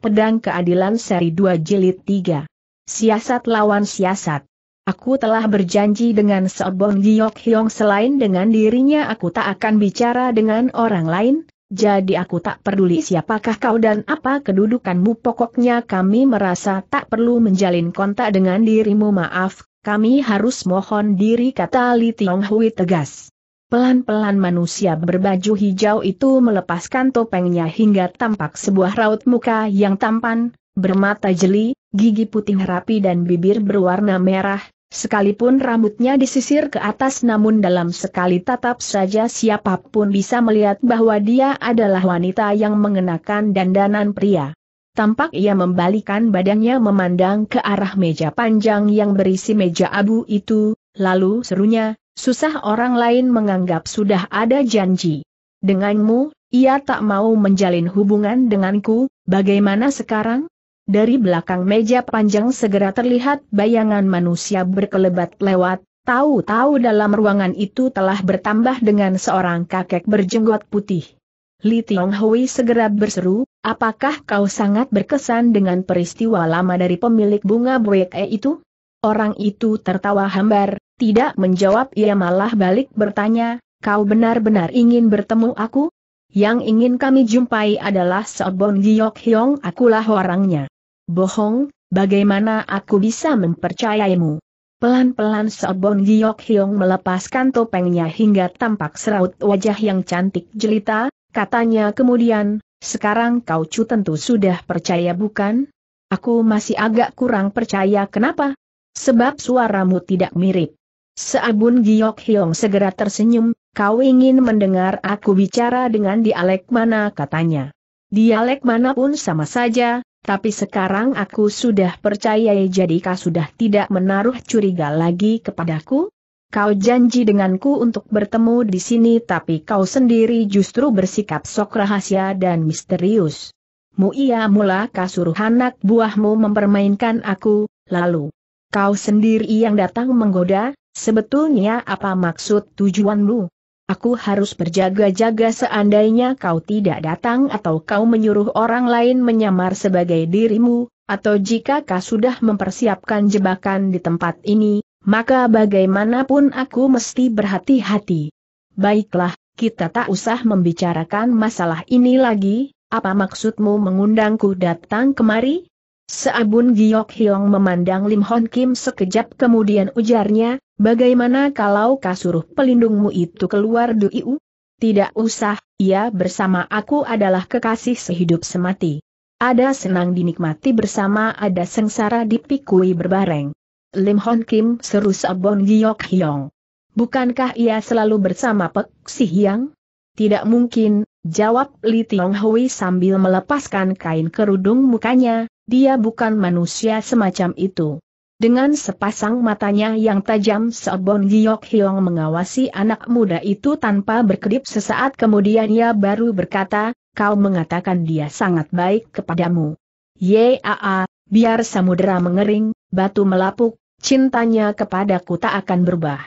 Pedang Keadilan Seri 2 Jilid 3. Siasat lawan siasat. Aku telah berjanji dengan Seobong Giyok Hyong selain dengan dirinya aku tak akan bicara dengan orang lain, jadi aku tak peduli siapakah kau dan apa kedudukanmu pokoknya kami merasa tak perlu menjalin kontak dengan dirimu maaf, kami harus mohon diri kata Li Tiong Hui tegas. Pelan-pelan manusia berbaju hijau itu melepaskan topengnya hingga tampak sebuah raut muka yang tampan, bermata jeli, gigi putih rapi dan bibir berwarna merah, sekalipun rambutnya disisir ke atas namun dalam sekali tatap saja siapapun bisa melihat bahwa dia adalah wanita yang mengenakan dandanan pria. Tampak ia membalikan badannya memandang ke arah meja panjang yang berisi meja abu itu, lalu serunya, susah orang lain menganggap sudah ada janji. Denganmu, ia tak mau menjalin hubungan denganku, bagaimana sekarang? Dari belakang meja panjang segera terlihat bayangan manusia berkelebat lewat, tahu-tahu dalam ruangan itu telah bertambah dengan seorang kakek berjenggot putih. Li Tiong Hui segera berseru, apakah kau sangat berkesan dengan peristiwa lama dari pemilik bunga buek e itu? Orang itu tertawa hambar, tidak menjawab ia malah balik bertanya, kau benar-benar ingin bertemu aku? Yang ingin kami jumpai adalah Sobon Giyok Hyong akulah orangnya. Bohong, bagaimana aku bisa mempercayaimu? Pelan-pelan Sobon Giyok Hyong melepaskan topengnya hingga tampak seraut wajah yang cantik jelita, katanya kemudian, sekarang kau cu tentu sudah percaya bukan? Aku masih agak kurang percaya kenapa? Sebab suaramu tidak mirip. Seabun Giok Hyong segera tersenyum, kau ingin mendengar aku bicara dengan dialek mana katanya. Dialek manapun sama saja, tapi sekarang aku sudah percaya jadi kau sudah tidak menaruh curiga lagi kepadaku? Kau janji denganku untuk bertemu di sini tapi kau sendiri justru bersikap sok rahasia dan misterius. Muia mula kasur anak buahmu mempermainkan aku, lalu kau sendiri yang datang menggoda, Sebetulnya apa maksud tujuanmu? Aku harus berjaga-jaga seandainya kau tidak datang atau kau menyuruh orang lain menyamar sebagai dirimu, atau jika kau sudah mempersiapkan jebakan di tempat ini, maka bagaimanapun aku mesti berhati-hati. Baiklah, kita tak usah membicarakan masalah ini lagi, apa maksudmu mengundangku datang kemari? Seabun Giok Hyong memandang Lim Hon Kim sekejap kemudian ujarnya, Bagaimana kalau kasuruh pelindungmu itu keluar duiu? Tidak usah, ia bersama aku adalah kekasih sehidup semati. Ada senang dinikmati bersama, ada sengsara dipikui berbareng. Lim Hon Kim seru Sabon Giyok Hyong. Bukankah ia selalu bersama Pek Si Hyang? Tidak mungkin, jawab Li Tiong Hui sambil melepaskan kain kerudung mukanya, dia bukan manusia semacam itu. Dengan sepasang matanya yang tajam Seobon Giok Hiong mengawasi anak muda itu tanpa berkedip sesaat kemudian ia baru berkata, kau mengatakan dia sangat baik kepadamu. Yaa, biar samudera mengering, batu melapuk, cintanya kepadaku tak akan berubah.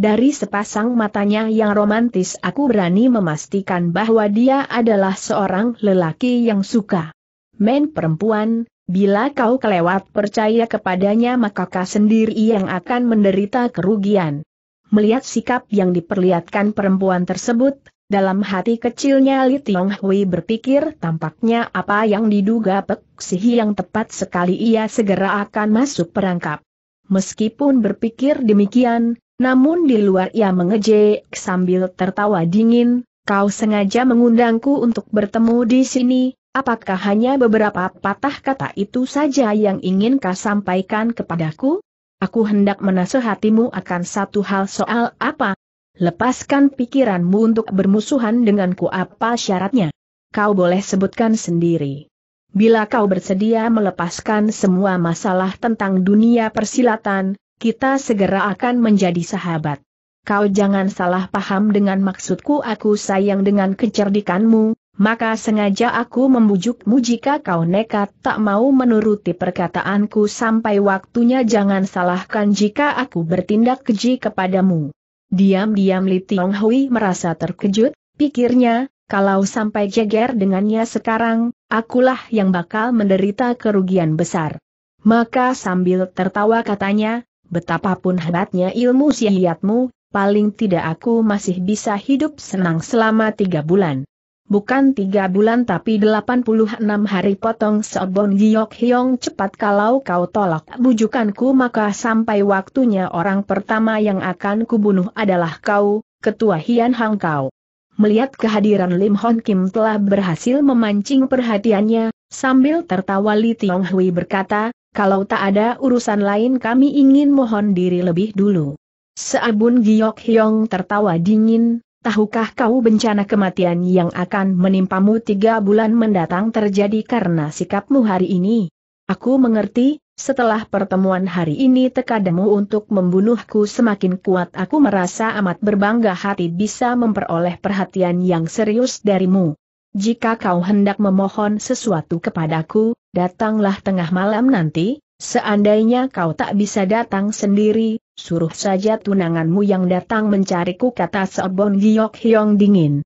Dari sepasang matanya yang romantis aku berani memastikan bahwa dia adalah seorang lelaki yang suka. Men perempuan, Bila kau kelewat percaya kepadanya maka kau sendiri yang akan menderita kerugian. Melihat sikap yang diperlihatkan perempuan tersebut, dalam hati kecilnya Li Tiong Hui berpikir tampaknya apa yang diduga Pek Sihi yang tepat sekali ia segera akan masuk perangkap. Meskipun berpikir demikian, namun di luar ia mengejek sambil tertawa dingin, kau sengaja mengundangku untuk bertemu di sini, Apakah hanya beberapa patah kata itu saja yang ingin kau sampaikan kepadaku? Aku hendak menasehatimu akan satu hal soal apa? Lepaskan pikiranmu untuk bermusuhan denganku apa syaratnya? Kau boleh sebutkan sendiri. Bila kau bersedia melepaskan semua masalah tentang dunia persilatan, kita segera akan menjadi sahabat. Kau jangan salah paham dengan maksudku aku sayang dengan kecerdikanmu, maka sengaja aku membujukmu jika kau nekat tak mau menuruti perkataanku sampai waktunya jangan salahkan jika aku bertindak keji kepadamu. Diam-diam Li Tiong Hui merasa terkejut, pikirnya, kalau sampai jeger dengannya sekarang, akulah yang bakal menderita kerugian besar. Maka sambil tertawa katanya, betapapun hebatnya ilmu sihiatmu, paling tidak aku masih bisa hidup senang selama tiga bulan bukan tiga bulan tapi 86 hari potong Sobon Giok Hyong cepat kalau kau tolak bujukanku maka sampai waktunya orang pertama yang akan kubunuh adalah kau, ketua Hian Hang kau. Melihat kehadiran Lim Hon Kim telah berhasil memancing perhatiannya, sambil tertawa Li Tiong Hui berkata, kalau tak ada urusan lain kami ingin mohon diri lebih dulu. Seabun Giok Hyong tertawa dingin, Tahukah kau bencana kematian yang akan menimpamu tiga bulan mendatang terjadi karena sikapmu hari ini? Aku mengerti, setelah pertemuan hari ini tekadamu untuk membunuhku semakin kuat aku merasa amat berbangga hati bisa memperoleh perhatian yang serius darimu. Jika kau hendak memohon sesuatu kepadaku, datanglah tengah malam nanti, seandainya kau tak bisa datang sendiri, suruh saja tunanganmu yang datang mencariku kata Seobon Giok Hyong dingin.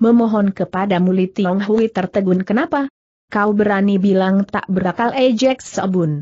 Memohon kepada Muli Tiong Hui tertegun kenapa? Kau berani bilang tak berakal ejek eh, Seobun.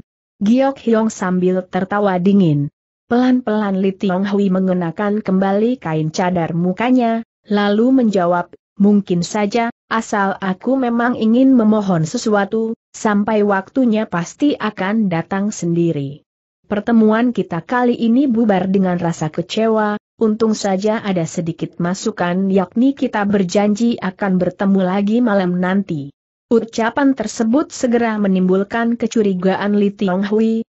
Giok Hyong sambil tertawa dingin. Pelan-pelan Li Tiong Hui mengenakan kembali kain cadar mukanya, lalu menjawab, mungkin saja, asal aku memang ingin memohon sesuatu, sampai waktunya pasti akan datang sendiri. Pertemuan kita kali ini bubar dengan rasa kecewa, untung saja ada sedikit masukan yakni kita berjanji akan bertemu lagi malam nanti. Ucapan tersebut segera menimbulkan kecurigaan Li Tiong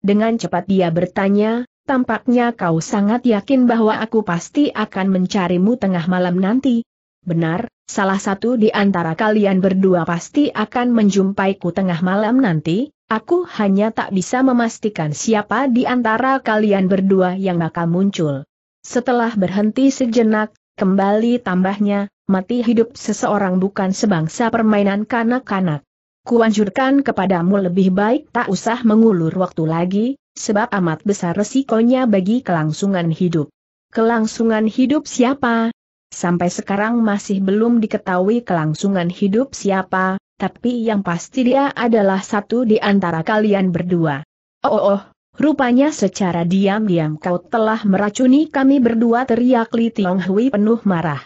dengan cepat dia bertanya, tampaknya kau sangat yakin bahwa aku pasti akan mencarimu tengah malam nanti. Benar, salah satu di antara kalian berdua pasti akan menjumpaiku tengah malam nanti, Aku hanya tak bisa memastikan siapa di antara kalian berdua yang bakal muncul. Setelah berhenti sejenak, kembali tambahnya, mati hidup seseorang bukan sebangsa permainan kanak-kanak. Kuanjurkan kepadamu lebih baik tak usah mengulur waktu lagi, sebab amat besar resikonya bagi kelangsungan hidup. Kelangsungan hidup siapa? Sampai sekarang masih belum diketahui kelangsungan hidup siapa, tapi yang pasti dia adalah satu di antara kalian berdua. Oh, oh, oh rupanya secara diam-diam kau telah meracuni kami berdua teriak Li Tiong Hui penuh marah.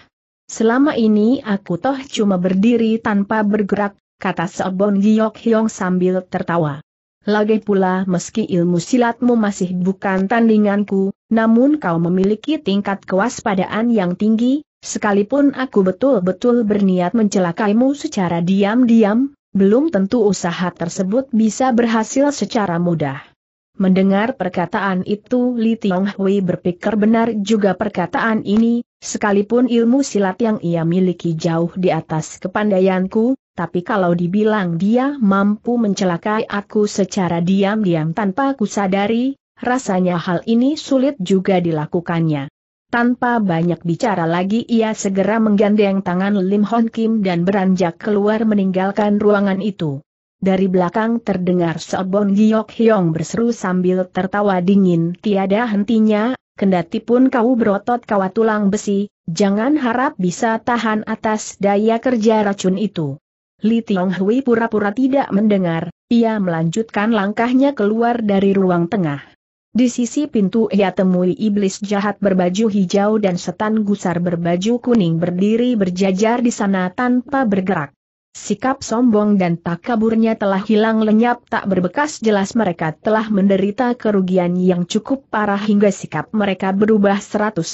Selama ini aku toh cuma berdiri tanpa bergerak, kata Seobong Giok Hyong sambil tertawa. Lagi pula meski ilmu silatmu masih bukan tandinganku, namun kau memiliki tingkat kewaspadaan yang tinggi, Sekalipun aku betul-betul berniat mencelakaimu secara diam-diam, belum tentu usaha tersebut bisa berhasil secara mudah. Mendengar perkataan itu Li Tiong Hui berpikir benar juga perkataan ini, sekalipun ilmu silat yang ia miliki jauh di atas kepandaianku, tapi kalau dibilang dia mampu mencelakai aku secara diam-diam tanpa kusadari, rasanya hal ini sulit juga dilakukannya. Tanpa banyak bicara lagi ia segera menggandeng tangan Lim Hon Kim dan beranjak keluar meninggalkan ruangan itu. Dari belakang terdengar Sobon Giok Hyong berseru sambil tertawa dingin tiada hentinya, kendati pun kau berotot kawat tulang besi, jangan harap bisa tahan atas daya kerja racun itu. Li Tiong Hui pura-pura tidak mendengar, ia melanjutkan langkahnya keluar dari ruang tengah. Di sisi pintu ia temui iblis jahat berbaju hijau dan setan gusar berbaju kuning berdiri berjajar di sana tanpa bergerak. Sikap sombong dan tak kaburnya telah hilang lenyap tak berbekas jelas mereka telah menderita kerugian yang cukup parah hingga sikap mereka berubah 180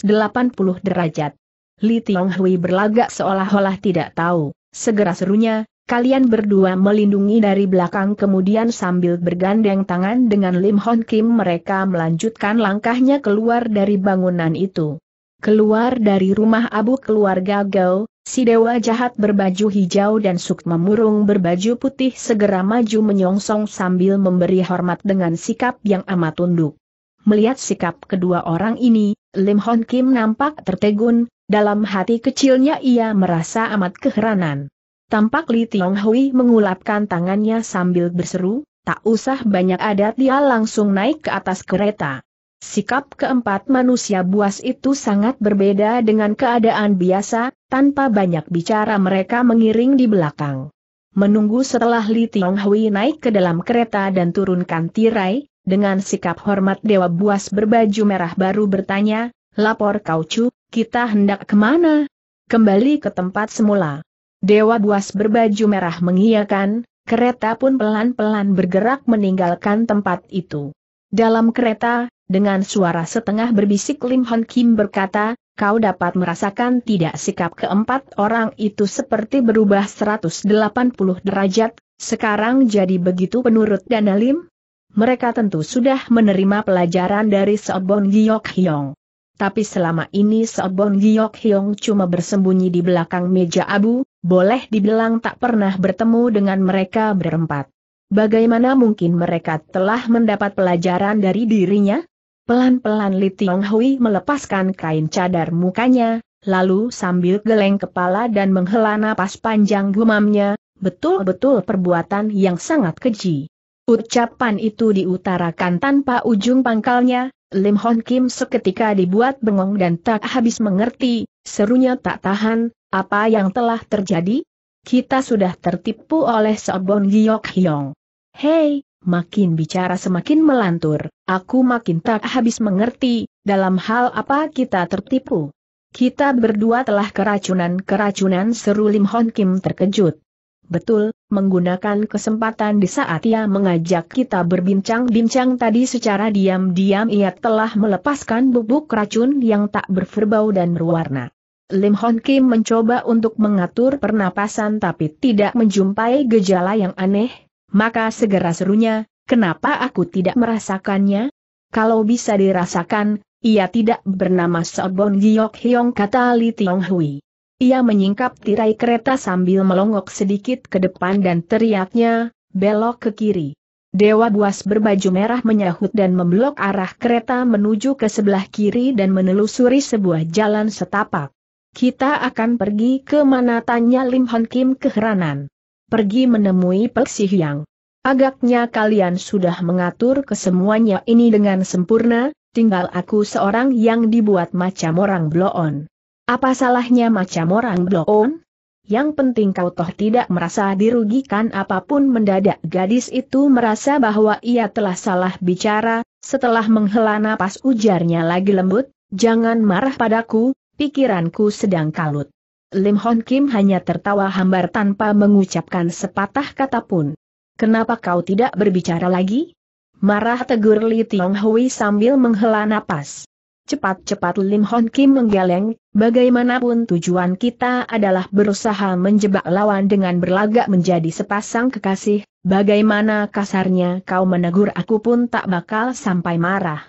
derajat. Li Tiong berlagak seolah-olah tidak tahu, segera serunya, Kalian berdua melindungi dari belakang kemudian sambil bergandeng tangan dengan Lim Hon Kim mereka melanjutkan langkahnya keluar dari bangunan itu. Keluar dari rumah abu keluarga Gao, si dewa jahat berbaju hijau dan suk memurung berbaju putih segera maju menyongsong sambil memberi hormat dengan sikap yang amat tunduk. Melihat sikap kedua orang ini, Lim Hon Kim nampak tertegun, dalam hati kecilnya ia merasa amat keheranan. Tampak Li Tiong Hui mengulapkan tangannya sambil berseru, tak usah banyak adat dia langsung naik ke atas kereta. Sikap keempat manusia buas itu sangat berbeda dengan keadaan biasa, tanpa banyak bicara mereka mengiring di belakang. Menunggu setelah Li Tiong Hui naik ke dalam kereta dan turunkan tirai, dengan sikap hormat Dewa Buas berbaju merah baru bertanya, Lapor kau Kaucu, kita hendak kemana? Kembali ke tempat semula. Dewa Buas berbaju merah mengiyakan, kereta pun pelan-pelan bergerak meninggalkan tempat itu. Dalam kereta, dengan suara setengah berbisik Lim Hon Kim berkata, kau dapat merasakan tidak sikap keempat orang itu seperti berubah 180 derajat, sekarang jadi begitu penurut dan alim? Mereka tentu sudah menerima pelajaran dari Seobon Giyok Hyong. Tapi selama ini Seobon Giyok Hyong cuma bersembunyi di belakang meja abu, boleh dibilang tak pernah bertemu dengan mereka berempat. Bagaimana mungkin mereka telah mendapat pelajaran dari dirinya? Pelan-pelan Li Tiong Hui melepaskan kain cadar mukanya, lalu sambil geleng kepala dan menghela napas panjang gumamnya, betul-betul perbuatan yang sangat keji. Ucapan itu diutarakan tanpa ujung pangkalnya, Lim Hon Kim seketika dibuat bengong dan tak habis mengerti, serunya tak tahan, apa yang telah terjadi? Kita sudah tertipu oleh Sobon Giok Hyong. Hei, makin bicara semakin melantur, aku makin tak habis mengerti, dalam hal apa kita tertipu. Kita berdua telah keracunan-keracunan seru Lim Hon Kim terkejut. Betul, menggunakan kesempatan di saat ia mengajak kita berbincang-bincang tadi secara diam-diam ia telah melepaskan bubuk racun yang tak berferbau dan berwarna. Lim Hon Kim mencoba untuk mengatur pernapasan tapi tidak menjumpai gejala yang aneh, maka segera serunya, kenapa aku tidak merasakannya? Kalau bisa dirasakan, ia tidak bernama Sobon Giok Hyong kata Li Tiong Hui. Ia menyingkap tirai kereta sambil melongok sedikit ke depan dan teriaknya, belok ke kiri. Dewa Buas berbaju merah menyahut dan memblok arah kereta menuju ke sebelah kiri dan menelusuri sebuah jalan setapak. Kita akan pergi ke mana tanya Lim Hon Kim keheranan. Pergi menemui Pek Si Hyang. Agaknya kalian sudah mengatur kesemuanya ini dengan sempurna, tinggal aku seorang yang dibuat macam orang bloon. Apa salahnya macam orang bloon? Yang penting kau toh tidak merasa dirugikan apapun mendadak gadis itu merasa bahwa ia telah salah bicara, setelah menghela napas ujarnya lagi lembut, jangan marah padaku, Pikiranku sedang kalut. Lim Hon Kim hanya tertawa hambar tanpa mengucapkan sepatah kata pun. Kenapa kau tidak berbicara lagi? Marah tegur Li Tiong Hui sambil menghela napas. Cepat-cepat Lim Hon Kim menggeleng, bagaimanapun tujuan kita adalah berusaha menjebak lawan dengan berlagak menjadi sepasang kekasih, bagaimana kasarnya kau menegur aku pun tak bakal sampai marah.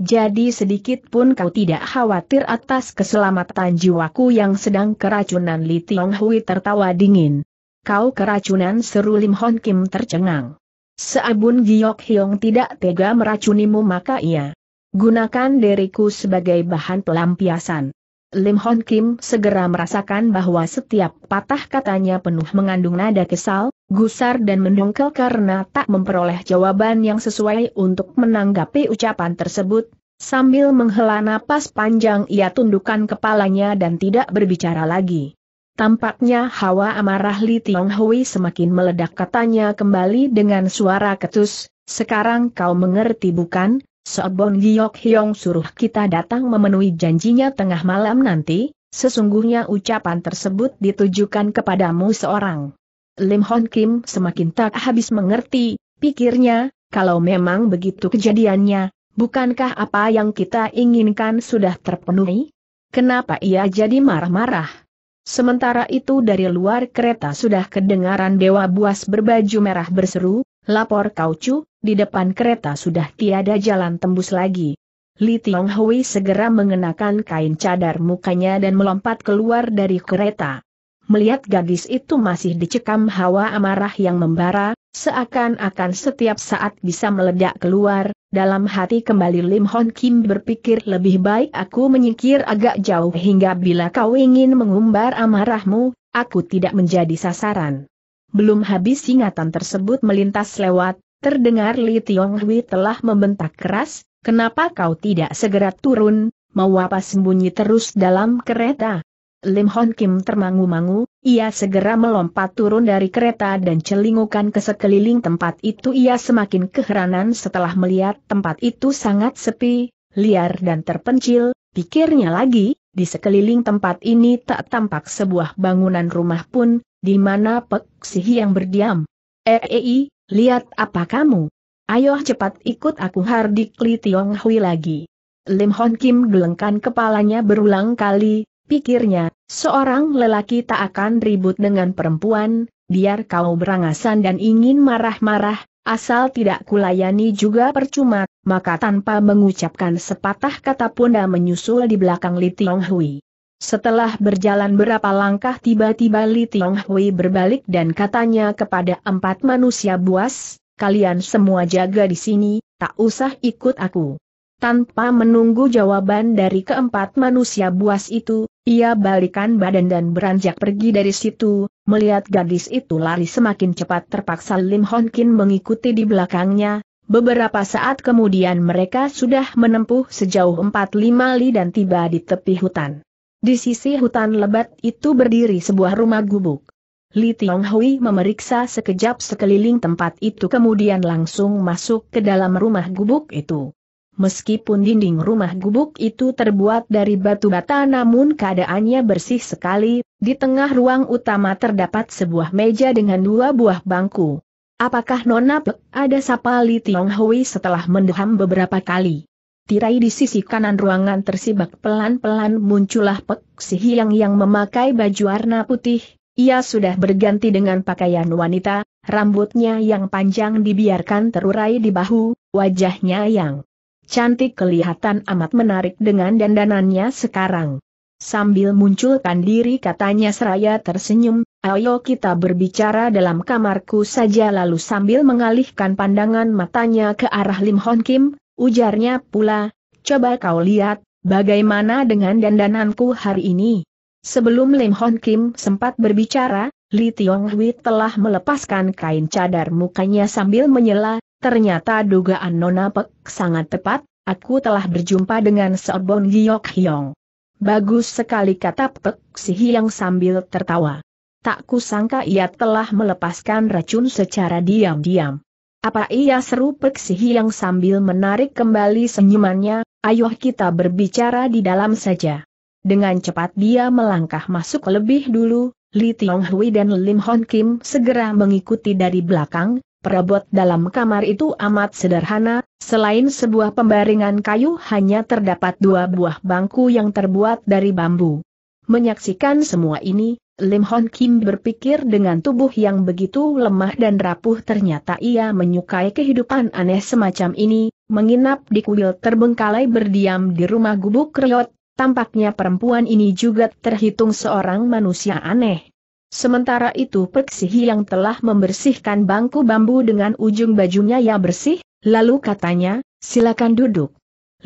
Jadi sedikit pun kau tidak khawatir atas keselamatan jiwaku yang sedang keracunan Li Tiong Hui tertawa dingin. Kau keracunan seru Lim Hon Kim tercengang. Seabun Giok Hiong tidak tega meracunimu maka ia gunakan diriku sebagai bahan pelampiasan. Lim Hon Kim segera merasakan bahwa setiap patah katanya penuh mengandung nada kesal, gusar dan mendongkel karena tak memperoleh jawaban yang sesuai untuk menanggapi ucapan tersebut. Sambil menghela napas panjang ia tundukkan kepalanya dan tidak berbicara lagi. Tampaknya hawa amarah Li Tiong Hui semakin meledak katanya kembali dengan suara ketus, sekarang kau mengerti bukan, Sobong Giok Hyong suruh kita datang memenuhi janjinya tengah malam nanti, sesungguhnya ucapan tersebut ditujukan kepadamu seorang. Lim Hon Kim semakin tak habis mengerti, pikirnya, kalau memang begitu kejadiannya, bukankah apa yang kita inginkan sudah terpenuhi? Kenapa ia jadi marah-marah? Sementara itu dari luar kereta sudah kedengaran Dewa Buas berbaju merah berseru, lapor kau cu, di depan kereta sudah tiada jalan tembus lagi. Li Tiong segera mengenakan kain cadar mukanya dan melompat keluar dari kereta. Melihat gadis itu masih dicekam hawa amarah yang membara, seakan-akan setiap saat bisa meledak keluar, dalam hati kembali Lim Hon Kim berpikir lebih baik aku menyingkir agak jauh hingga bila kau ingin mengumbar amarahmu, aku tidak menjadi sasaran. Belum habis ingatan tersebut melintas lewat, Terdengar Li Tiong Hui telah membentak keras, kenapa kau tidak segera turun, mau apa sembunyi terus dalam kereta? Lim Hon Kim termangu-mangu, ia segera melompat turun dari kereta dan celingukan ke sekeliling tempat itu ia semakin keheranan setelah melihat tempat itu sangat sepi, liar dan terpencil, pikirnya lagi, di sekeliling tempat ini tak tampak sebuah bangunan rumah pun, di mana Pek Sihi yang berdiam. Eei, eh, eh, eh, Lihat apa kamu? Ayo cepat ikut aku Hardik Li Tiong Hui lagi. Lim Hon Kim gelengkan kepalanya berulang kali, pikirnya, seorang lelaki tak akan ribut dengan perempuan, biar kau berangasan dan ingin marah-marah, asal tidak kulayani juga percuma, maka tanpa mengucapkan sepatah kata pun dah menyusul di belakang Li Tiong Hui. Setelah berjalan berapa langkah tiba-tiba Li Tiong Hui berbalik dan katanya kepada empat manusia buas, kalian semua jaga di sini, tak usah ikut aku. Tanpa menunggu jawaban dari keempat manusia buas itu, ia balikan badan dan beranjak pergi dari situ, melihat gadis itu lari semakin cepat terpaksa Lim Hon mengikuti di belakangnya, Beberapa saat kemudian mereka sudah menempuh sejauh empat lima li dan tiba di tepi hutan. Di sisi hutan lebat itu berdiri sebuah rumah gubuk. Li Tiong memeriksa sekejap sekeliling tempat itu kemudian langsung masuk ke dalam rumah gubuk itu. Meskipun dinding rumah gubuk itu terbuat dari batu bata namun keadaannya bersih sekali, di tengah ruang utama terdapat sebuah meja dengan dua buah bangku. Apakah Nona Pek ada sapa Li Tiong setelah mendeham beberapa kali? Tirai di sisi kanan ruangan tersibak pelan-pelan muncullah Pek Si Hiang yang memakai baju warna putih, ia sudah berganti dengan pakaian wanita, rambutnya yang panjang dibiarkan terurai di bahu, wajahnya yang cantik kelihatan amat menarik dengan dandanannya sekarang. Sambil munculkan diri katanya seraya tersenyum, ayo kita berbicara dalam kamarku saja lalu sambil mengalihkan pandangan matanya ke arah Lim Hon Kim, Ujarnya pula, coba kau lihat, bagaimana dengan dandananku hari ini? Sebelum Lim Hon Kim sempat berbicara, Li Tiong Hui telah melepaskan kain cadar mukanya sambil menyela, ternyata dugaan Nona Pek sangat tepat, aku telah berjumpa dengan Seobong Giyok Hyong. Bagus sekali kata Pek Si Hyang sambil tertawa. Tak kusangka ia telah melepaskan racun secara diam-diam. Apa ia seru Perksihi yang sambil menarik kembali senyumannya, ayo kita berbicara di dalam saja. Dengan cepat dia melangkah masuk lebih dulu, Li Tiong Hui dan Lim Hon Kim segera mengikuti dari belakang, perabot dalam kamar itu amat sederhana, selain sebuah pembaringan kayu hanya terdapat dua buah bangku yang terbuat dari bambu. Menyaksikan semua ini, Lim Hon Kim berpikir dengan tubuh yang begitu lemah dan rapuh ternyata ia menyukai kehidupan aneh semacam ini, menginap di kuil terbengkalai berdiam di rumah gubuk Riot, tampaknya perempuan ini juga terhitung seorang manusia aneh. Sementara itu Peksihi yang telah membersihkan bangku bambu dengan ujung bajunya ya bersih, lalu katanya, silakan duduk.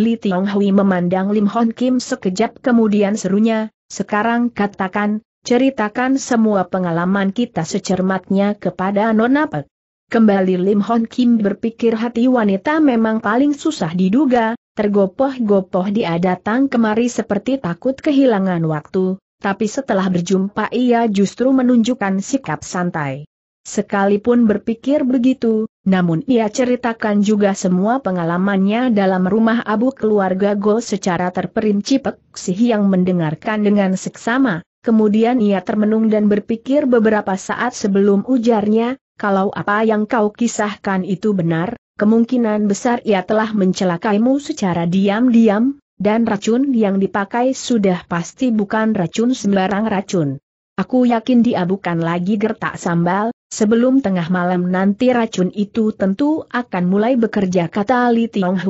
Li Tiong Hui memandang Lim Hon Kim sekejap kemudian serunya, sekarang katakan, Ceritakan semua pengalaman kita secermatnya kepada Nona Pek. Kembali Lim Hon Kim berpikir hati wanita memang paling susah diduga, tergopoh-gopoh dia datang kemari seperti takut kehilangan waktu, tapi setelah berjumpa ia justru menunjukkan sikap santai. Sekalipun berpikir begitu, namun ia ceritakan juga semua pengalamannya dalam rumah abu keluarga Go secara terperinci Pek yang mendengarkan dengan seksama Kemudian ia termenung dan berpikir beberapa saat sebelum ujarnya, kalau apa yang kau kisahkan itu benar, kemungkinan besar ia telah mencelakaimu secara diam-diam, dan racun yang dipakai sudah pasti bukan racun sembarang racun. Aku yakin dia bukan lagi gertak sambal, sebelum tengah malam nanti racun itu tentu akan mulai bekerja kata Li Tiong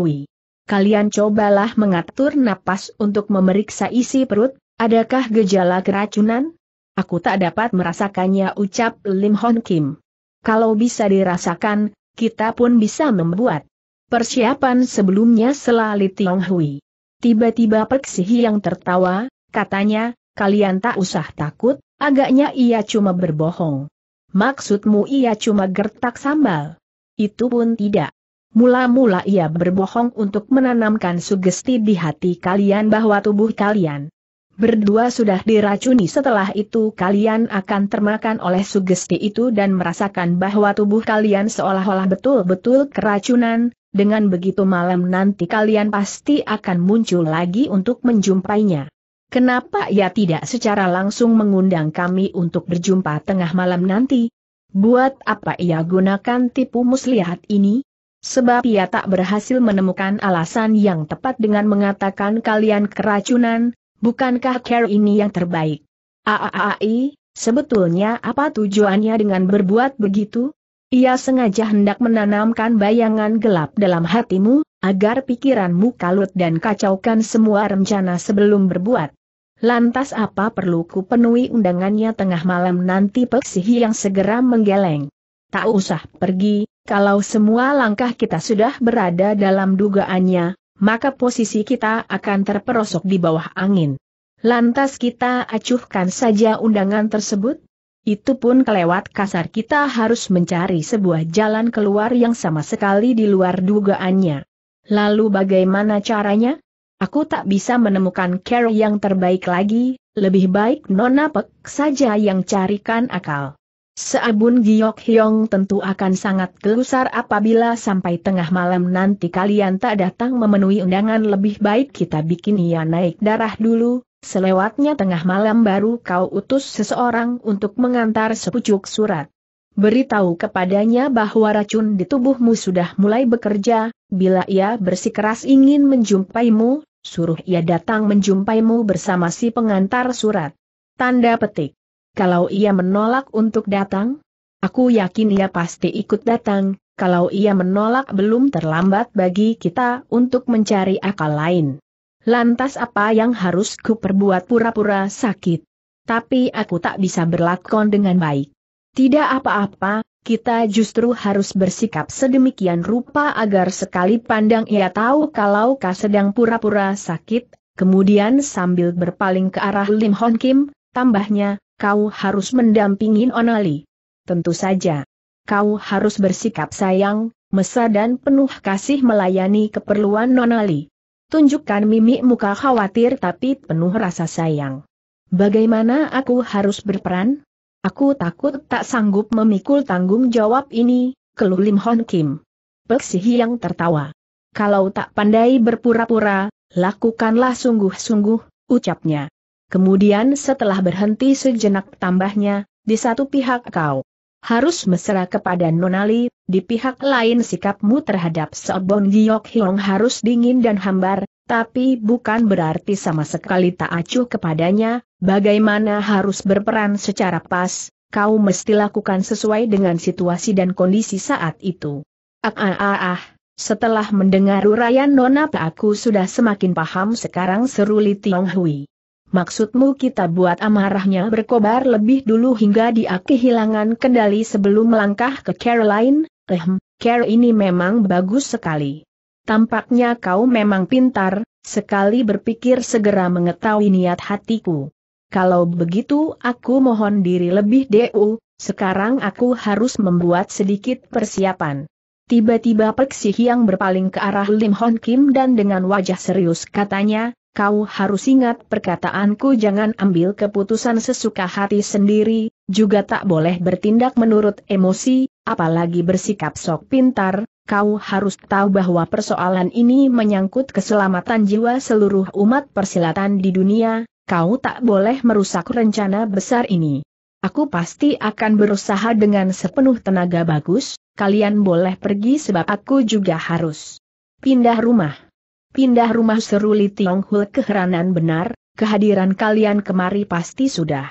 Kalian cobalah mengatur napas untuk memeriksa isi perut, Adakah gejala keracunan? Aku tak dapat merasakannya ucap Lim Hon Kim. Kalau bisa dirasakan, kita pun bisa membuat. Persiapan sebelumnya selali Tiong Hui. Tiba-tiba Pek yang tertawa, katanya, kalian tak usah takut, agaknya ia cuma berbohong. Maksudmu ia cuma gertak sambal? Itu pun tidak. Mula-mula ia berbohong untuk menanamkan sugesti di hati kalian bahwa tubuh kalian Berdua sudah diracuni setelah itu kalian akan termakan oleh sugesti itu dan merasakan bahwa tubuh kalian seolah-olah betul-betul keracunan, dengan begitu malam nanti kalian pasti akan muncul lagi untuk menjumpainya. Kenapa ia tidak secara langsung mengundang kami untuk berjumpa tengah malam nanti? Buat apa ia gunakan tipu muslihat ini? Sebab ia tak berhasil menemukan alasan yang tepat dengan mengatakan kalian keracunan, Bukankah care ini yang terbaik? Aaai, sebetulnya apa tujuannya dengan berbuat begitu? Ia sengaja hendak menanamkan bayangan gelap dalam hatimu, agar pikiranmu kalut dan kacaukan semua rencana sebelum berbuat. Lantas apa perlu ku penuhi undangannya tengah malam nanti peksihi yang segera menggeleng? Tak usah pergi, kalau semua langkah kita sudah berada dalam dugaannya, maka posisi kita akan terperosok di bawah angin. Lantas kita acuhkan saja undangan tersebut? Itu pun kelewat kasar kita harus mencari sebuah jalan keluar yang sama sekali di luar dugaannya. Lalu bagaimana caranya? Aku tak bisa menemukan care yang terbaik lagi, lebih baik Nona Pek saja yang carikan akal. Seabun Giok Hyong tentu akan sangat gelusar apabila sampai tengah malam nanti kalian tak datang memenuhi undangan lebih baik kita bikin ia naik darah dulu, selewatnya tengah malam baru kau utus seseorang untuk mengantar sepucuk surat. Beritahu kepadanya bahwa racun di tubuhmu sudah mulai bekerja, bila ia bersikeras ingin menjumpaimu, suruh ia datang menjumpaimu bersama si pengantar surat. Tanda petik. Kalau ia menolak untuk datang, aku yakin ia pasti ikut datang, kalau ia menolak belum terlambat bagi kita untuk mencari akal lain. Lantas apa yang harus ku perbuat pura-pura sakit? Tapi aku tak bisa berlakon dengan baik. Tidak apa-apa, kita justru harus bersikap sedemikian rupa agar sekali pandang ia tahu kalau kau sedang pura-pura sakit, kemudian sambil berpaling ke arah Lim Hon Kim, tambahnya, kau harus mendampingi Onali. Tentu saja. Kau harus bersikap sayang, mesra dan penuh kasih melayani keperluan Nonali. Tunjukkan mimik muka khawatir tapi penuh rasa sayang. Bagaimana aku harus berperan? Aku takut tak sanggup memikul tanggung jawab ini, keluh Lim Hon Kim. Peksi si tertawa. Kalau tak pandai berpura-pura, lakukanlah sungguh-sungguh, ucapnya. Kemudian setelah berhenti sejenak tambahnya, di satu pihak kau harus mesra kepada Nonali, di pihak lain sikapmu terhadap Sobon Giok Hiong harus dingin dan hambar, tapi bukan berarti sama sekali tak acuh kepadanya, bagaimana harus berperan secara pas, kau mesti lakukan sesuai dengan situasi dan kondisi saat itu. Ah ah ah ah, setelah mendengar uraian Nona aku sudah semakin paham sekarang seru Li Hui. Maksudmu kita buat amarahnya berkobar lebih dulu hingga dia kehilangan kendali sebelum melangkah ke Caroline? Eh, Care ini memang bagus sekali. Tampaknya kau memang pintar, sekali berpikir segera mengetahui niat hatiku. Kalau begitu aku mohon diri lebih DU, sekarang aku harus membuat sedikit persiapan. Tiba-tiba Peksi yang berpaling ke arah Lim Hon Kim dan dengan wajah serius katanya, kau harus ingat perkataanku jangan ambil keputusan sesuka hati sendiri, juga tak boleh bertindak menurut emosi, apalagi bersikap sok pintar, kau harus tahu bahwa persoalan ini menyangkut keselamatan jiwa seluruh umat persilatan di dunia, kau tak boleh merusak rencana besar ini. Aku pasti akan berusaha dengan sepenuh tenaga bagus, kalian boleh pergi sebab aku juga harus pindah rumah. Pindah rumah seru Li Hui keheranan benar, kehadiran kalian kemari pasti sudah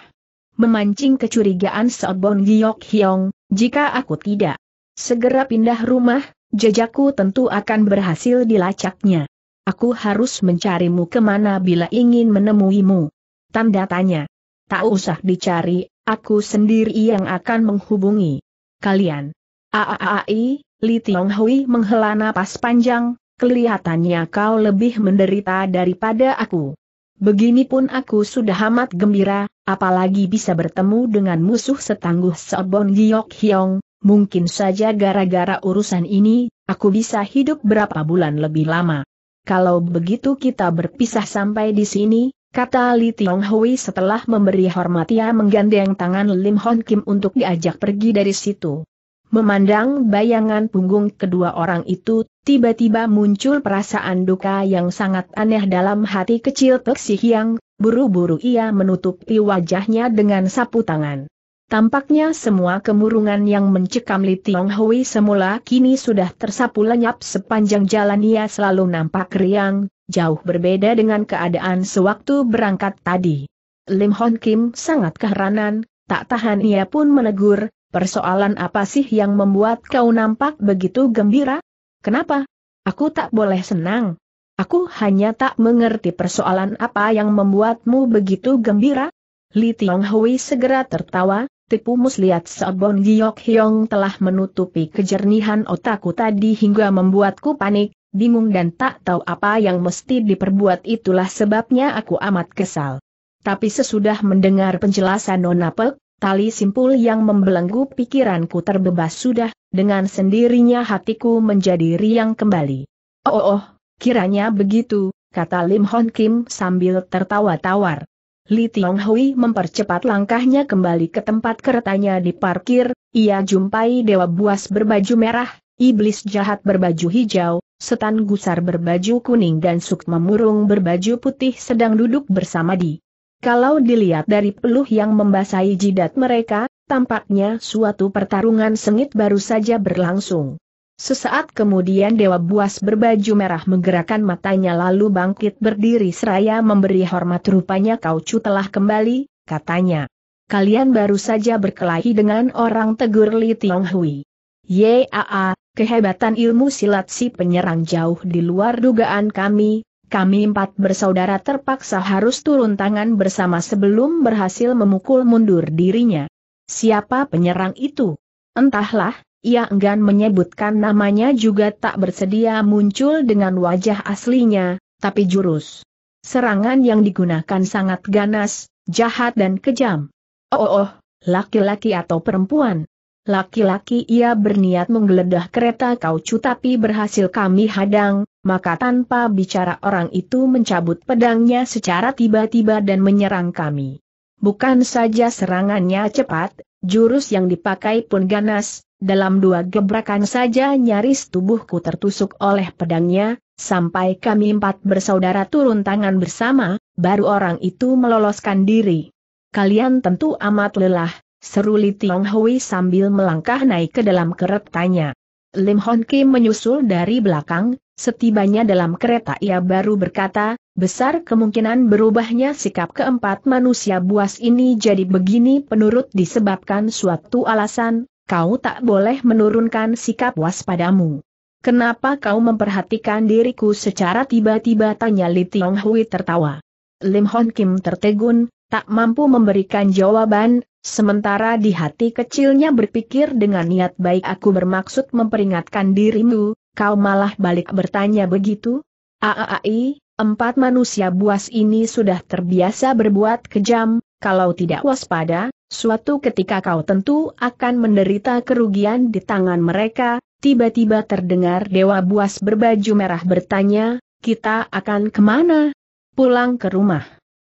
memancing kecurigaan Sobon Giok Hyong, jika aku tidak segera pindah rumah, jejakku tentu akan berhasil dilacaknya. Aku harus mencarimu kemana bila ingin menemuimu. Tanda tanya. Tak usah dicari, aku sendiri yang akan menghubungi kalian. Aaai, Li Hui menghela napas panjang, kelihatannya kau lebih menderita daripada aku. Beginipun aku sudah amat gembira, apalagi bisa bertemu dengan musuh setangguh Sobon Giok Hyong, mungkin saja gara-gara urusan ini, aku bisa hidup berapa bulan lebih lama. Kalau begitu kita berpisah sampai di sini, kata Li Tiong Hui setelah memberi hormat ia menggandeng tangan Lim Hon Kim untuk diajak pergi dari situ. Memandang bayangan punggung kedua orang itu, tiba-tiba muncul perasaan duka yang sangat aneh dalam hati kecil Pek yang, buru-buru ia menutupi wajahnya dengan sapu tangan. Tampaknya semua kemurungan yang mencekam Li Tiong Hui semula kini sudah tersapu lenyap sepanjang jalan ia selalu nampak riang, jauh berbeda dengan keadaan sewaktu berangkat tadi. Lim Hon Kim sangat keheranan, tak tahan ia pun menegur, Persoalan apa sih yang membuat kau nampak begitu gembira? Kenapa? Aku tak boleh senang. Aku hanya tak mengerti persoalan apa yang membuatmu begitu gembira. Li Tiong Hui segera tertawa, tipu muslihat Sabon Giok Hyong telah menutupi kejernihan otakku tadi hingga membuatku panik, bingung dan tak tahu apa yang mesti diperbuat itulah sebabnya aku amat kesal. Tapi sesudah mendengar penjelasan Nona Pek, tali simpul yang membelenggu pikiranku terbebas sudah, dengan sendirinya hatiku menjadi riang kembali. Oh, oh, oh kiranya begitu, kata Lim Hon Kim sambil tertawa tawar. Li Tiong Hui mempercepat langkahnya kembali ke tempat keretanya di parkir, ia jumpai dewa buas berbaju merah, iblis jahat berbaju hijau, setan gusar berbaju kuning dan sukma murung berbaju putih sedang duduk bersama di kalau dilihat dari peluh yang membasahi jidat mereka, tampaknya suatu pertarungan sengit baru saja berlangsung. Sesaat kemudian Dewa Buas berbaju merah menggerakkan matanya lalu bangkit berdiri seraya memberi hormat rupanya Kaucu telah kembali, katanya. Kalian baru saja berkelahi dengan orang tegur Li Hui. Yaa, kehebatan ilmu silat si penyerang jauh di luar dugaan kami, kami empat bersaudara terpaksa harus turun tangan bersama sebelum berhasil memukul mundur dirinya. Siapa penyerang itu? Entahlah, ia enggan menyebutkan namanya juga tak bersedia muncul dengan wajah aslinya, tapi jurus. Serangan yang digunakan sangat ganas, jahat dan kejam. Oh oh, oh laki-laki atau perempuan? Laki-laki ia berniat menggeledah kereta kaucu tapi berhasil kami hadang, maka tanpa bicara orang itu mencabut pedangnya secara tiba-tiba dan menyerang kami. Bukan saja serangannya cepat, jurus yang dipakai pun ganas, dalam dua gebrakan saja nyaris tubuhku tertusuk oleh pedangnya, sampai kami empat bersaudara turun tangan bersama, baru orang itu meloloskan diri. Kalian tentu amat lelah, seru Li Tiong Hui sambil melangkah naik ke dalam keretanya. Lim Hon Kim menyusul dari belakang, Setibanya dalam kereta ia baru berkata, besar kemungkinan berubahnya sikap keempat manusia buas ini jadi begini penurut disebabkan suatu alasan, kau tak boleh menurunkan sikap waspadamu. Kenapa kau memperhatikan diriku secara tiba-tiba tanya Li Tiong Hui tertawa. Lim Hon Kim tertegun, tak mampu memberikan jawaban, sementara di hati kecilnya berpikir dengan niat baik aku bermaksud memperingatkan dirimu, kau malah balik bertanya begitu? Aai, empat manusia buas ini sudah terbiasa berbuat kejam, kalau tidak waspada, suatu ketika kau tentu akan menderita kerugian di tangan mereka, tiba-tiba terdengar dewa buas berbaju merah bertanya, kita akan kemana? Pulang ke rumah.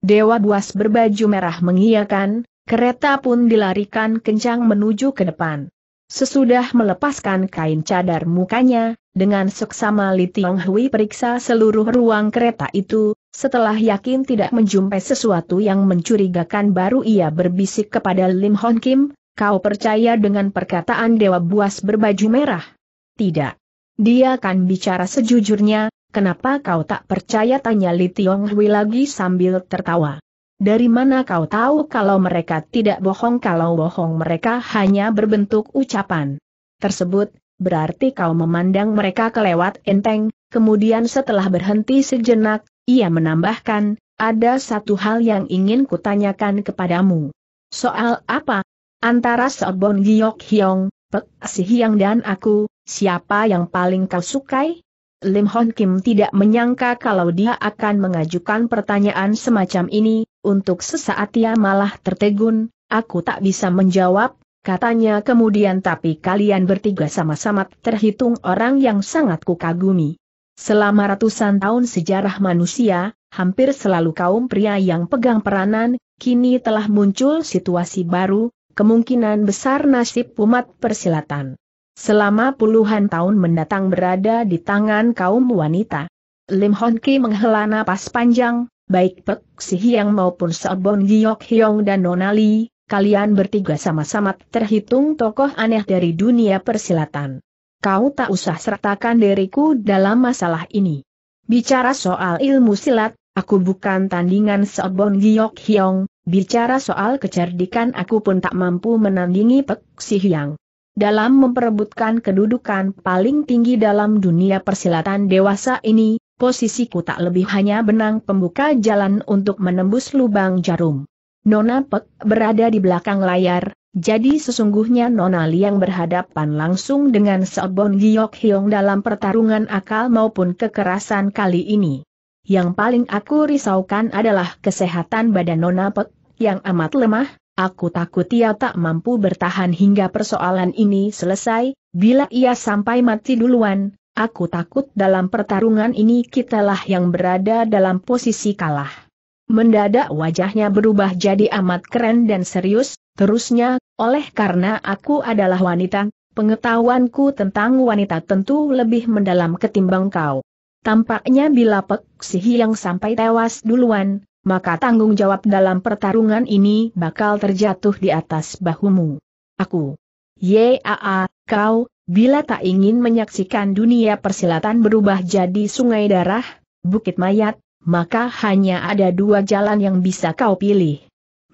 Dewa buas berbaju merah mengiyakan, kereta pun dilarikan kencang menuju ke depan. Sesudah melepaskan kain cadar mukanya, dengan seksama Li Tiong Hui periksa seluruh ruang kereta itu, setelah yakin tidak menjumpai sesuatu yang mencurigakan baru ia berbisik kepada Lim Hon Kim, kau percaya dengan perkataan Dewa Buas berbaju merah? Tidak. Dia akan bicara sejujurnya, kenapa kau tak percaya tanya Li Tiong Hui lagi sambil tertawa. Dari mana kau tahu kalau mereka tidak bohong kalau bohong mereka hanya berbentuk ucapan tersebut, berarti kau memandang mereka kelewat enteng, kemudian setelah berhenti sejenak, ia menambahkan, ada satu hal yang ingin kutanyakan kepadamu. Soal apa? Antara Sobon Giok Hyong, Pek Si Hyang dan aku, siapa yang paling kau sukai? Lim Hon Kim tidak menyangka kalau dia akan mengajukan pertanyaan semacam ini, untuk sesaat ia malah tertegun, aku tak bisa menjawab, katanya kemudian tapi kalian bertiga sama-sama terhitung orang yang sangat kukagumi. Selama ratusan tahun sejarah manusia, hampir selalu kaum pria yang pegang peranan, kini telah muncul situasi baru, kemungkinan besar nasib umat persilatan. Selama puluhan tahun mendatang berada di tangan kaum wanita. Lim Hon Ki menghela napas panjang, baik Pek Si maupun Seobon Giok Hyong dan Nonali, kalian bertiga sama-sama terhitung tokoh aneh dari dunia persilatan. Kau tak usah sertakan diriku dalam masalah ini. Bicara soal ilmu silat, aku bukan tandingan Sobon Giok Hyong, bicara soal kecerdikan aku pun tak mampu menandingi Pek Si Hyang. Dalam memperebutkan kedudukan paling tinggi dalam dunia persilatan dewasa ini, posisiku tak lebih hanya benang pembuka jalan untuk menembus lubang jarum. Nona Pek berada di belakang layar, jadi sesungguhnya Nona Liang berhadapan langsung dengan Seobon Giok Hyong dalam pertarungan akal maupun kekerasan kali ini. Yang paling aku risaukan adalah kesehatan badan Nona Pek, yang amat lemah, Aku takut ia tak mampu bertahan hingga persoalan ini selesai, bila ia sampai mati duluan, aku takut dalam pertarungan ini kitalah yang berada dalam posisi kalah. Mendadak wajahnya berubah jadi amat keren dan serius, terusnya, oleh karena aku adalah wanita, pengetahuanku tentang wanita tentu lebih mendalam ketimbang kau. Tampaknya bila Peksihi yang sampai tewas duluan, maka tanggung jawab dalam pertarungan ini bakal terjatuh di atas bahumu. Aku. Yaa, kau, bila tak ingin menyaksikan dunia persilatan berubah jadi sungai darah, bukit mayat, maka hanya ada dua jalan yang bisa kau pilih.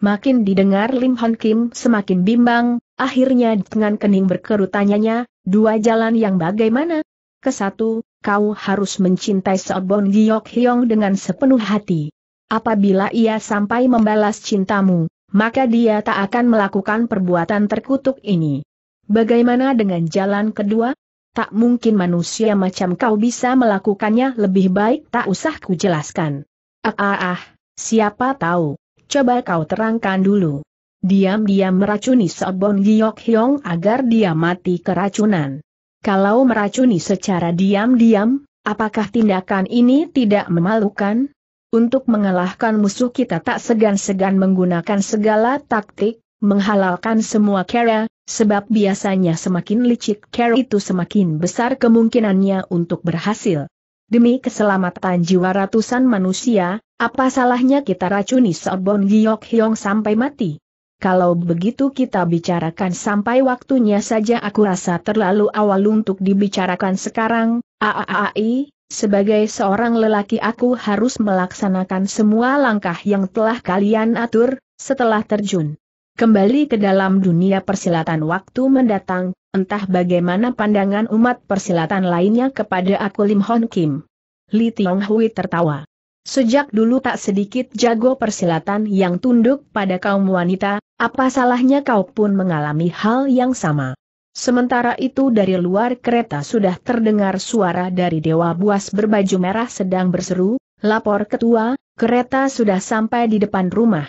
Makin didengar Lim Hon Kim semakin bimbang, akhirnya dengan kening berkerut tanyanya, dua jalan yang bagaimana? Kesatu, kau harus mencintai Seobong Giok Hyong dengan sepenuh hati. Apabila ia sampai membalas cintamu, maka dia tak akan melakukan perbuatan terkutuk ini. Bagaimana dengan jalan kedua? Tak mungkin manusia macam kau bisa melakukannya lebih baik tak usah ku jelaskan. Ah ah ah, siapa tahu. Coba kau terangkan dulu. Diam-diam meracuni Sobon Giyok Hyong agar dia mati keracunan. Kalau meracuni secara diam-diam, apakah tindakan ini tidak memalukan? Untuk mengalahkan musuh kita tak segan-segan menggunakan segala taktik, menghalalkan semua cara, Sebab biasanya semakin licik Carol itu semakin besar kemungkinannya untuk berhasil. Demi keselamatan jiwa ratusan manusia, apa salahnya kita racuni Sobon Giyok Hyong sampai mati? Kalau begitu kita bicarakan sampai waktunya saja aku rasa terlalu awal untuk dibicarakan sekarang, aaai, sebagai seorang lelaki aku harus melaksanakan semua langkah yang telah kalian atur, setelah terjun. Kembali ke dalam dunia persilatan waktu mendatang, entah bagaimana pandangan umat persilatan lainnya kepada aku Lim Hon Kim. Li Tiong Hui tertawa. Sejak dulu tak sedikit jago persilatan yang tunduk pada kaum wanita, apa salahnya kau pun mengalami hal yang sama. Sementara itu dari luar kereta sudah terdengar suara dari Dewa Buas berbaju merah sedang berseru, lapor ketua, kereta sudah sampai di depan rumah.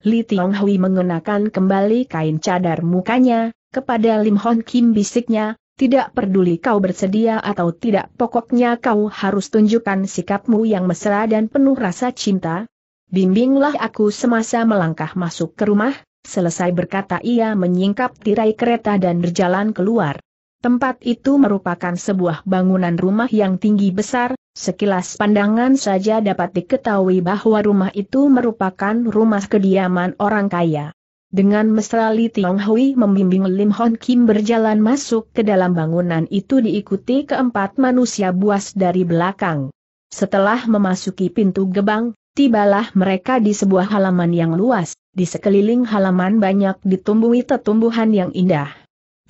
Li Tiong Hui mengenakan kembali kain cadar mukanya, kepada Lim Hon Kim bisiknya, tidak peduli kau bersedia atau tidak pokoknya kau harus tunjukkan sikapmu yang mesra dan penuh rasa cinta. Bimbinglah aku semasa melangkah masuk ke rumah, selesai berkata ia menyingkap tirai kereta dan berjalan keluar. Tempat itu merupakan sebuah bangunan rumah yang tinggi besar, sekilas pandangan saja dapat diketahui bahwa rumah itu merupakan rumah kediaman orang kaya. Dengan mesra Li Tiong Hui membimbing Lim Hon Kim berjalan masuk ke dalam bangunan itu diikuti keempat manusia buas dari belakang. Setelah memasuki pintu gebang, tibalah mereka di sebuah halaman yang luas, di sekeliling halaman banyak ditumbuhi tetumbuhan yang indah.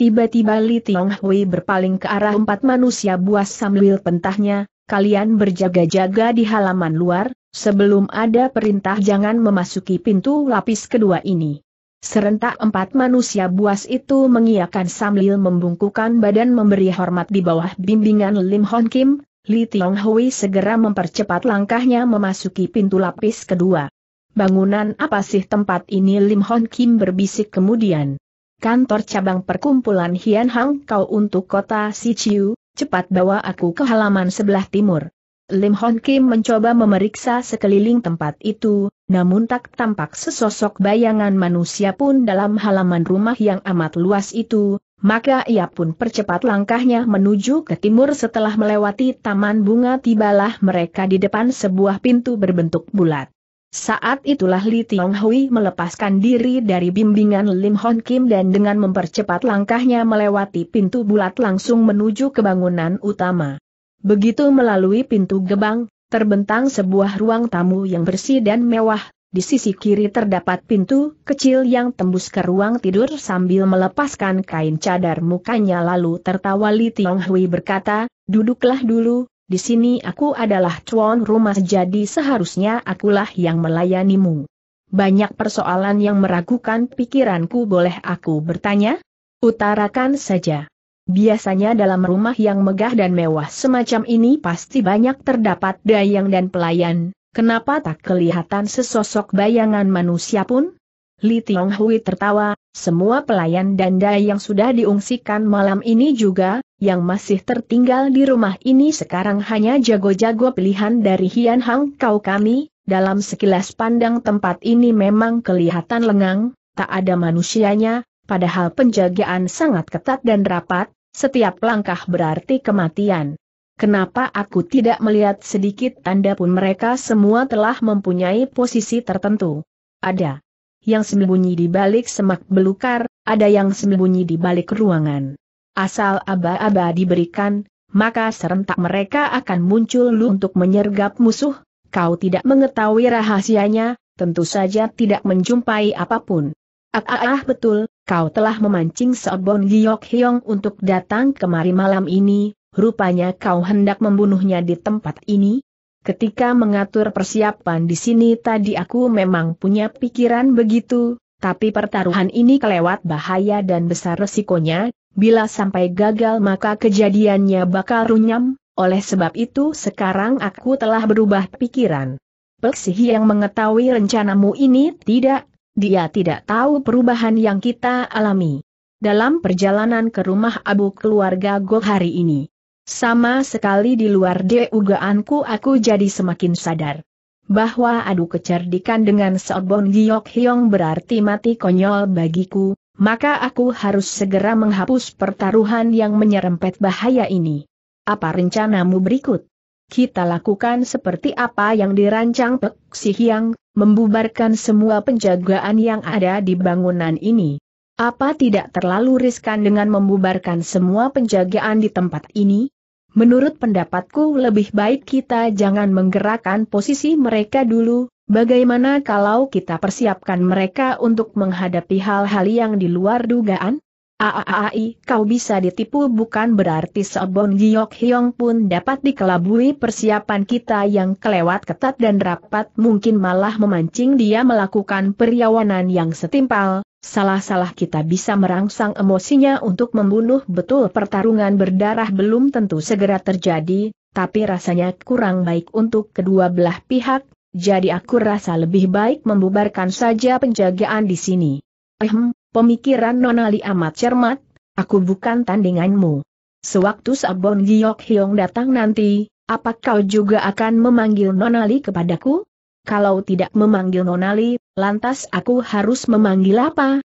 Tiba-tiba Li Tiong Hui berpaling ke arah empat manusia buas sambil pentahnya, kalian berjaga-jaga di halaman luar, sebelum ada perintah jangan memasuki pintu lapis kedua ini. Serentak empat manusia buas itu mengiakan sambil membungkukan badan memberi hormat di bawah bimbingan Lim Hon Kim, Li Tiong Hui segera mempercepat langkahnya memasuki pintu lapis kedua. Bangunan apa sih tempat ini Lim Hon Kim berbisik kemudian kantor cabang perkumpulan Hian Hang kau untuk kota Siciu, cepat bawa aku ke halaman sebelah timur. Lim Hon Kim mencoba memeriksa sekeliling tempat itu, namun tak tampak sesosok bayangan manusia pun dalam halaman rumah yang amat luas itu, maka ia pun percepat langkahnya menuju ke timur setelah melewati taman bunga tibalah mereka di depan sebuah pintu berbentuk bulat. Saat itulah Li Tiong Hui melepaskan diri dari bimbingan Lim Hon Kim dan dengan mempercepat langkahnya melewati pintu bulat langsung menuju ke bangunan utama. Begitu melalui pintu gebang, terbentang sebuah ruang tamu yang bersih dan mewah, di sisi kiri terdapat pintu kecil yang tembus ke ruang tidur sambil melepaskan kain cadar mukanya lalu tertawa Li Tiong Hui berkata, duduklah dulu, di sini aku adalah tuan rumah jadi seharusnya akulah yang melayanimu. Banyak persoalan yang meragukan pikiranku boleh aku bertanya? Utarakan saja. Biasanya dalam rumah yang megah dan mewah semacam ini pasti banyak terdapat dayang dan pelayan, kenapa tak kelihatan sesosok bayangan manusia pun? Li Tiong Hui tertawa, semua pelayan danda yang sudah diungsikan malam ini juga, yang masih tertinggal di rumah ini sekarang hanya jago-jago pilihan dari Hian Hang Kau kami, dalam sekilas pandang tempat ini memang kelihatan lengang, tak ada manusianya, padahal penjagaan sangat ketat dan rapat, setiap langkah berarti kematian. Kenapa aku tidak melihat sedikit tanda pun mereka semua telah mempunyai posisi tertentu? Ada yang sembunyi di balik semak belukar, ada yang sembunyi di balik ruangan. Asal aba-aba diberikan, maka serentak mereka akan muncul lu untuk menyergap musuh, kau tidak mengetahui rahasianya, tentu saja tidak menjumpai apapun. Ah, ah, ah betul, kau telah memancing Seobon Giok Hyong untuk datang kemari malam ini, rupanya kau hendak membunuhnya di tempat ini, Ketika mengatur persiapan di sini tadi aku memang punya pikiran begitu, tapi pertaruhan ini kelewat bahaya dan besar resikonya, bila sampai gagal maka kejadiannya bakal runyam, oleh sebab itu sekarang aku telah berubah pikiran. Peksihi yang mengetahui rencanamu ini tidak, dia tidak tahu perubahan yang kita alami. Dalam perjalanan ke rumah abu keluarga Gok hari ini, sama sekali di luar dugaanku aku jadi semakin sadar. Bahwa adu kecerdikan dengan Seobon Giok Hyong berarti mati konyol bagiku, maka aku harus segera menghapus pertaruhan yang menyerempet bahaya ini. Apa rencanamu berikut? Kita lakukan seperti apa yang dirancang Pek Hyang, membubarkan semua penjagaan yang ada di bangunan ini. Apa tidak terlalu riskan dengan membubarkan semua penjagaan di tempat ini? Menurut pendapatku lebih baik kita jangan menggerakkan posisi mereka dulu, bagaimana kalau kita persiapkan mereka untuk menghadapi hal-hal yang di luar dugaan? Aaai, kau bisa ditipu bukan berarti Sobon Giok Hyong pun dapat dikelabui persiapan kita yang kelewat ketat dan rapat mungkin malah memancing dia melakukan periawanan yang setimpal, Salah-salah kita bisa merangsang emosinya untuk membunuh betul pertarungan berdarah belum tentu segera terjadi, tapi rasanya kurang baik untuk kedua belah pihak, jadi aku rasa lebih baik membubarkan saja penjagaan di sini. Ehm, pemikiran Nonali amat cermat, aku bukan tandinganmu. Sewaktu Sabon Giok Hyong datang nanti, apakah kau juga akan memanggil Nonali kepadaku? kalau tidak memanggil Nonali, lantas aku harus memanggil apa?